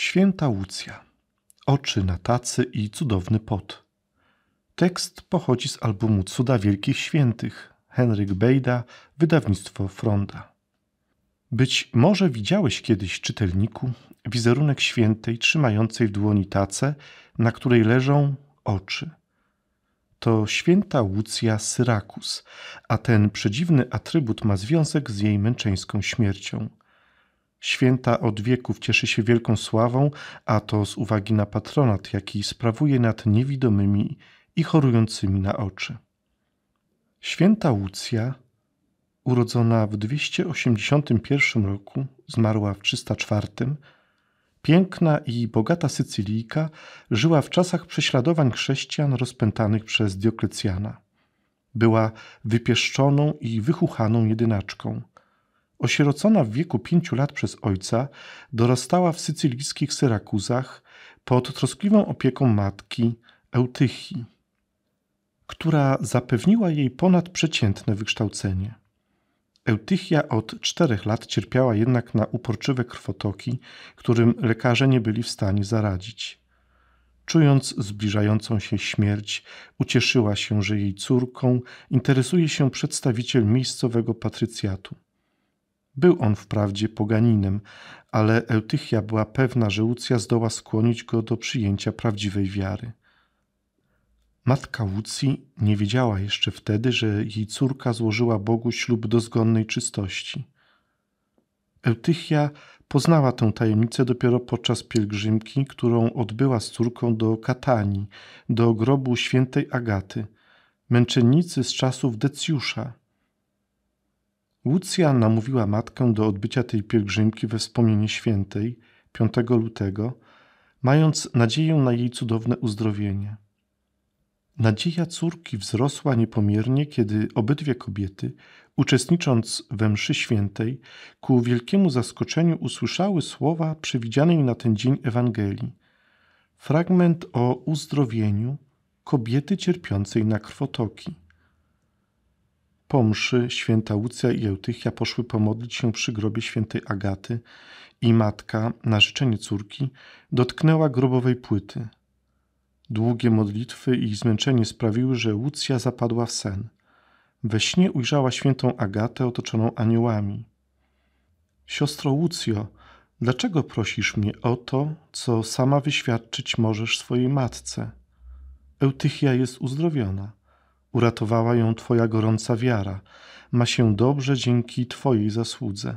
Święta Łucja. Oczy na tacy i cudowny pot. Tekst pochodzi z albumu Cuda Wielkich Świętych Henryk Bejda, wydawnictwo Fronda. Być może widziałeś kiedyś, czytelniku, wizerunek świętej trzymającej w dłoni tacę, na której leżą oczy. To święta Łucja Syrakus, a ten przedziwny atrybut ma związek z jej męczeńską śmiercią – Święta od wieków cieszy się wielką sławą, a to z uwagi na patronat, jaki sprawuje nad niewidomymi i chorującymi na oczy. Święta Łucja, urodzona w 281 roku, zmarła w 304, piękna i bogata Sycylijka, żyła w czasach prześladowań chrześcijan rozpętanych przez Dioklecjana. Była wypieszczoną i wychuchaną jedynaczką – Osierocona w wieku pięciu lat przez ojca, dorastała w sycylijskich Syrakuzach pod troskliwą opieką matki Eutychi, która zapewniła jej ponadprzeciętne wykształcenie. Eutychia od czterech lat cierpiała jednak na uporczywe krwotoki, którym lekarze nie byli w stanie zaradzić. Czując zbliżającą się śmierć, ucieszyła się, że jej córką interesuje się przedstawiciel miejscowego patrycjatu. Był on wprawdzie poganinem, ale Eutychia była pewna, że Łucja zdoła skłonić go do przyjęcia prawdziwej wiary. Matka Łucji nie wiedziała jeszcze wtedy, że jej córka złożyła Bogu ślub dozgonnej czystości. Eutychia poznała tę tajemnicę dopiero podczas pielgrzymki, którą odbyła z córką do Katani, do grobu świętej Agaty, męczennicy z czasów Decjusza. Lucja namówiła matkę do odbycia tej pielgrzymki we wspomnienie świętej 5 lutego, mając nadzieję na jej cudowne uzdrowienie. Nadzieja córki wzrosła niepomiernie, kiedy obydwie kobiety, uczestnicząc we mszy świętej, ku wielkiemu zaskoczeniu usłyszały słowa przewidzianej na ten dzień Ewangelii. Fragment o uzdrowieniu kobiety cierpiącej na krwotoki. Po mszy święta Łucja i Eutychia poszły pomodlić się przy grobie świętej Agaty i matka, na życzenie córki, dotknęła grobowej płyty. Długie modlitwy i zmęczenie sprawiły, że Łucja zapadła w sen. We śnie ujrzała świętą Agatę otoczoną aniołami. Siostro Łucjo, dlaczego prosisz mnie o to, co sama wyświadczyć możesz swojej matce? Eutychia jest uzdrowiona. Uratowała ją Twoja gorąca wiara. Ma się dobrze dzięki Twojej zasłudze.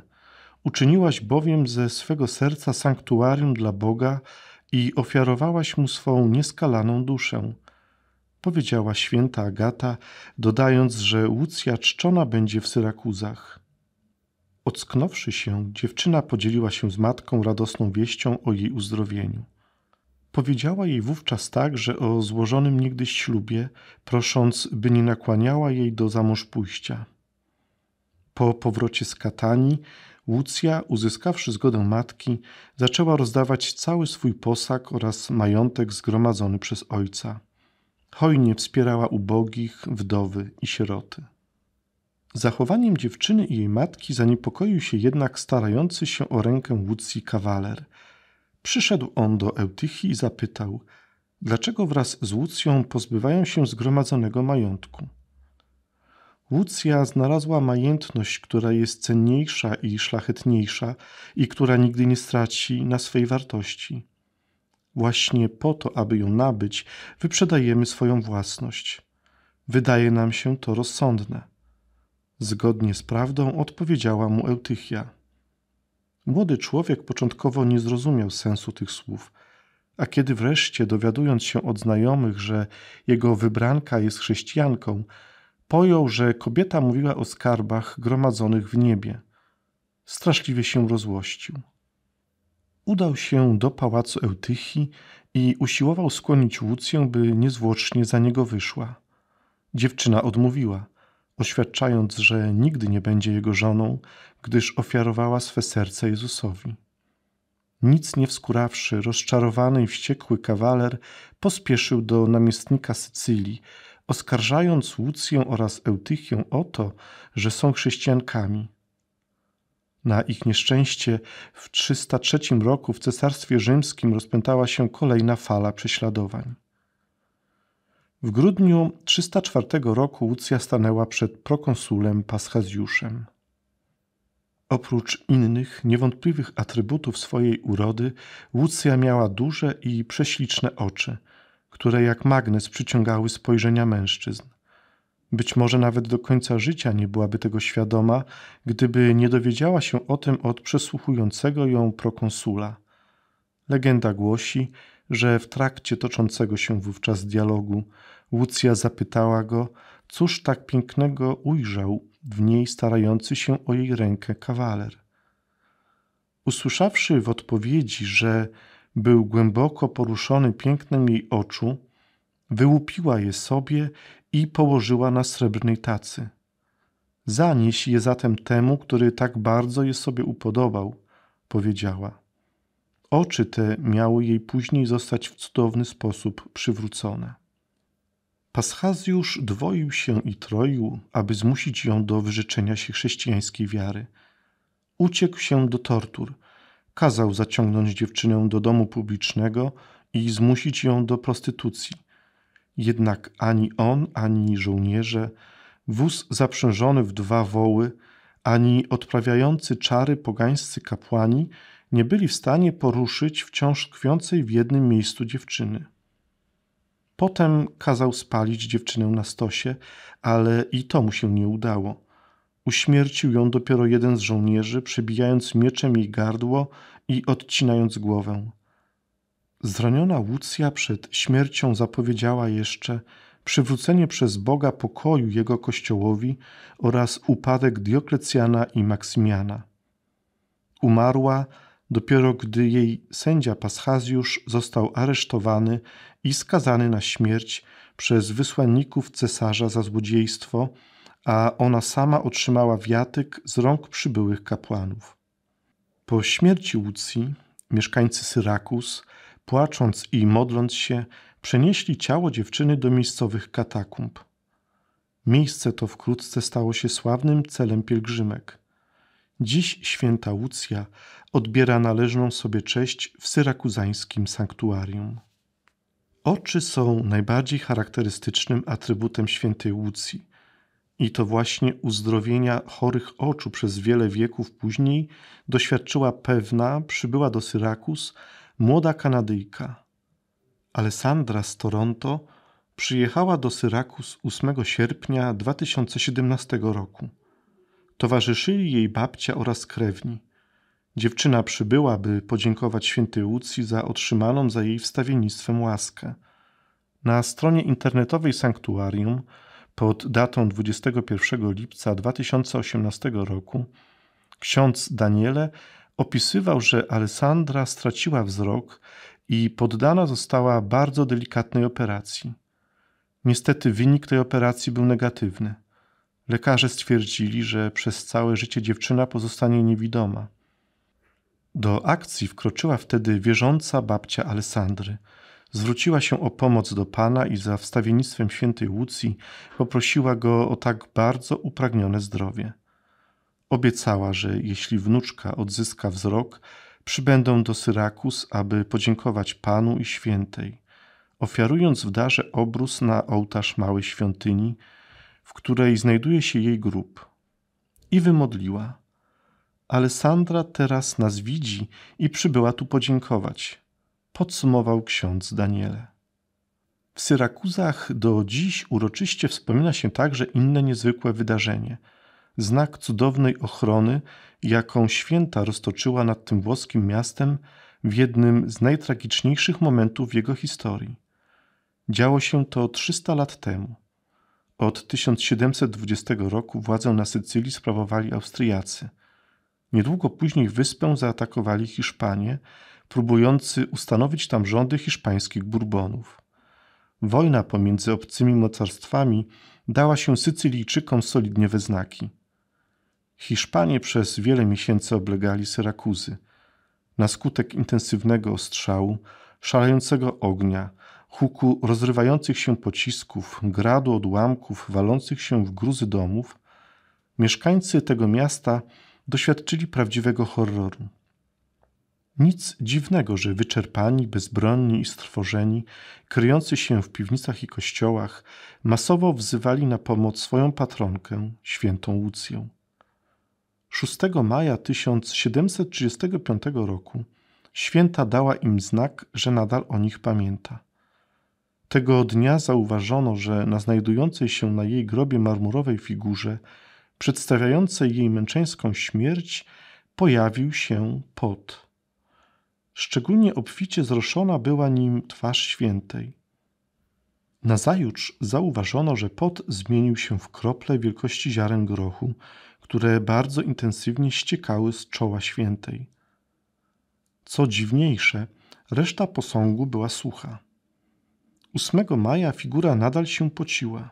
Uczyniłaś bowiem ze swego serca sanktuarium dla Boga i ofiarowałaś mu swą nieskalaną duszę. Powiedziała święta Agata, dodając, że Łucja czczona będzie w Syrakuzach. Ocknąwszy się, dziewczyna podzieliła się z matką radosną wieścią o jej uzdrowieniu. Powiedziała jej wówczas także o złożonym niegdyś ślubie, prosząc, by nie nakłaniała jej do zamąż pójścia. Po powrocie z Katani, Łucja, uzyskawszy zgodę matki, zaczęła rozdawać cały swój posag oraz majątek zgromadzony przez ojca. Hojnie wspierała ubogich, wdowy i sieroty. Zachowaniem dziewczyny i jej matki zaniepokoił się jednak starający się o rękę Łucji kawaler – Przyszedł on do Eutychii i zapytał, dlaczego wraz z Łucją pozbywają się zgromadzonego majątku. Łucja znalazła majętność, która jest cenniejsza i szlachetniejsza i która nigdy nie straci na swej wartości. Właśnie po to, aby ją nabyć, wyprzedajemy swoją własność. Wydaje nam się to rozsądne. Zgodnie z prawdą odpowiedziała mu Eutychia. Młody człowiek początkowo nie zrozumiał sensu tych słów, a kiedy wreszcie, dowiadując się od znajomych, że jego wybranka jest chrześcijanką, pojął, że kobieta mówiła o skarbach gromadzonych w niebie. Straszliwie się rozłościł. Udał się do pałacu Eutychi i usiłował skłonić Łucję, by niezwłocznie za niego wyszła. Dziewczyna odmówiła oświadczając, że nigdy nie będzie jego żoną, gdyż ofiarowała swe serce Jezusowi. Nic nie wskurawszy, rozczarowany i wściekły kawaler pospieszył do namiestnika Sycylii, oskarżając Łucję oraz Eutychię o to, że są chrześcijankami. Na ich nieszczęście w 303 roku w Cesarstwie Rzymskim rozpętała się kolejna fala prześladowań. W grudniu 304 roku Łucja stanęła przed prokonsulem Paschazjuszem. Oprócz innych niewątpliwych atrybutów swojej urody, Łucja miała duże i prześliczne oczy, które jak magnes przyciągały spojrzenia mężczyzn. Być może nawet do końca życia nie byłaby tego świadoma, gdyby nie dowiedziała się o tym od przesłuchującego ją prokonsula. Legenda głosi, że w trakcie toczącego się wówczas dialogu Łucja zapytała go, cóż tak pięknego ujrzał w niej starający się o jej rękę kawaler. Usłyszawszy w odpowiedzi, że był głęboko poruszony pięknem jej oczu, wyłupiła je sobie i położyła na srebrnej tacy. Zanieś je zatem temu, który tak bardzo je sobie upodobał, powiedziała. Oczy te miały jej później zostać w cudowny sposób przywrócone. Paschazjusz dwoił się i troił, aby zmusić ją do wyrzeczenia się chrześcijańskiej wiary. Uciekł się do tortur, kazał zaciągnąć dziewczynę do domu publicznego i zmusić ją do prostytucji. Jednak ani on, ani żołnierze, wóz zaprzężony w dwa woły, ani odprawiający czary pogańscy kapłani nie byli w stanie poruszyć wciąż tkwiącej w jednym miejscu dziewczyny. Potem kazał spalić dziewczynę na stosie, ale i to mu się nie udało. Uśmiercił ją dopiero jeden z żołnierzy, przebijając mieczem jej gardło i odcinając głowę. Zraniona Łucja przed śmiercią zapowiedziała jeszcze przywrócenie przez Boga pokoju jego kościołowi oraz upadek Dioklecjana i Maksymiana. Umarła Dopiero gdy jej sędzia Paschazjusz został aresztowany i skazany na śmierć przez wysłanników cesarza za złodziejstwo, a ona sama otrzymała wiatyk z rąk przybyłych kapłanów. Po śmierci Łucji mieszkańcy Syrakus, płacząc i modląc się, przenieśli ciało dziewczyny do miejscowych katakumb. Miejsce to wkrótce stało się sławnym celem pielgrzymek. Dziś święta Łucja odbiera należną sobie cześć w syrakuzańskim sanktuarium. Oczy są najbardziej charakterystycznym atrybutem świętej Łucji. I to właśnie uzdrowienia chorych oczu przez wiele wieków później doświadczyła pewna, przybyła do Syrakus, młoda Kanadyjka. Alessandra z Toronto przyjechała do Syrakus 8 sierpnia 2017 roku towarzyszyli jej babcia oraz krewni. Dziewczyna przybyła, by podziękować świętej Łucji za otrzymaną za jej wstawiennictwem łaskę. Na stronie internetowej sanktuarium pod datą 21 lipca 2018 roku ksiądz Daniele opisywał, że Alessandra straciła wzrok i poddana została bardzo delikatnej operacji. Niestety wynik tej operacji był negatywny. Lekarze stwierdzili, że przez całe życie dziewczyna pozostanie niewidoma. Do akcji wkroczyła wtedy wierząca babcia Alessandry. Zwróciła się o pomoc do pana i za wstawiennictwem świętej Łucji poprosiła go o tak bardzo upragnione zdrowie. Obiecała, że jeśli wnuczka odzyska wzrok, przybędą do Syrakus, aby podziękować panu i świętej, ofiarując w darze obrus na ołtarz małej świątyni, w której znajduje się jej grób. I wymodliła. Alessandra teraz nas widzi i przybyła tu podziękować, podsumował ksiądz Daniele. W Syrakuzach do dziś uroczyście wspomina się także inne niezwykłe wydarzenie znak cudownej ochrony, jaką święta roztoczyła nad tym włoskim miastem w jednym z najtragiczniejszych momentów jego historii. Działo się to 300 lat temu. Od 1720 roku władzę na Sycylii sprawowali Austriacy. Niedługo później wyspę zaatakowali Hiszpanie, próbujący ustanowić tam rządy hiszpańskich Burbonów. Wojna pomiędzy obcymi mocarstwami dała się Sycylijczykom solidnie we znaki. Hiszpanie przez wiele miesięcy oblegali Syrakuzy. Na skutek intensywnego ostrzału, szalającego ognia – huku rozrywających się pocisków, gradu odłamków walących się w gruzy domów, mieszkańcy tego miasta doświadczyli prawdziwego horroru. Nic dziwnego, że wyczerpani, bezbronni i strwożeni, kryjący się w piwnicach i kościołach, masowo wzywali na pomoc swoją patronkę, świętą Łucję. 6 maja 1735 roku święta dała im znak, że nadal o nich pamięta. Tego dnia zauważono, że na znajdującej się na jej grobie marmurowej figurze, przedstawiającej jej męczeńską śmierć, pojawił się pot. Szczególnie obficie zroszona była nim twarz świętej. Nazajutrz zauważono, że pot zmienił się w krople wielkości ziaren grochu, które bardzo intensywnie ściekały z czoła świętej. Co dziwniejsze, reszta posągu była sucha. 8 maja figura nadal się pociła.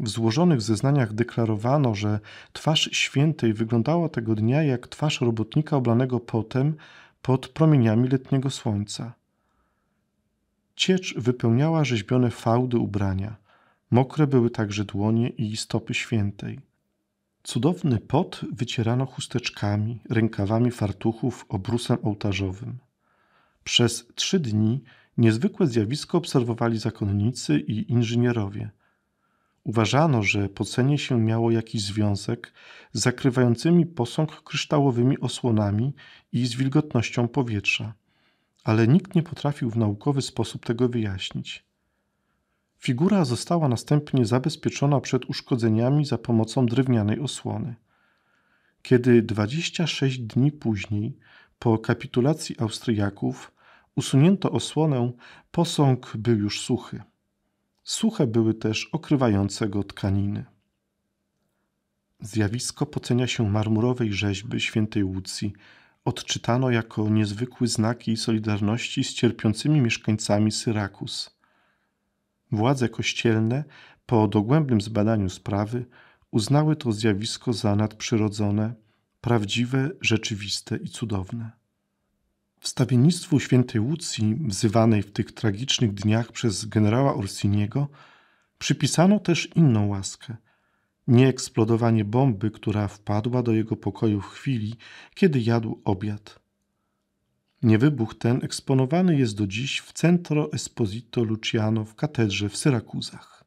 W złożonych zeznaniach deklarowano, że twarz świętej wyglądała tego dnia jak twarz robotnika oblanego potem pod promieniami letniego słońca. Ciecz wypełniała rzeźbione fałdy ubrania. Mokre były także dłonie i stopy świętej. Cudowny pot wycierano chusteczkami, rękawami fartuchów, obrusem ołtarzowym. Przez trzy dni Niezwykłe zjawisko obserwowali zakonnicy i inżynierowie. Uważano, że pocenie się miało jakiś związek z zakrywającymi posąg kryształowymi osłonami i z wilgotnością powietrza, ale nikt nie potrafił w naukowy sposób tego wyjaśnić. Figura została następnie zabezpieczona przed uszkodzeniami za pomocą drewnianej osłony. Kiedy 26 dni później, po kapitulacji Austriaków, usunięto osłonę, posąg był już suchy. Suche były też okrywającego tkaniny. Zjawisko pocenia się marmurowej rzeźby świętej Łucji odczytano jako niezwykły znak jej solidarności z cierpiącymi mieszkańcami Syrakus. Władze kościelne, po dogłębnym zbadaniu sprawy, uznały to zjawisko za nadprzyrodzone, prawdziwe, rzeczywiste i cudowne. Wstawiennictwu świętej Łucji, wzywanej w tych tragicznych dniach przez generała Orsiniego, przypisano też inną łaskę. Nie eksplodowanie bomby, która wpadła do jego pokoju w chwili, kiedy jadł obiad. Niewybuch ten eksponowany jest do dziś w Centro Esposito Luciano w katedrze w Syrakuzach.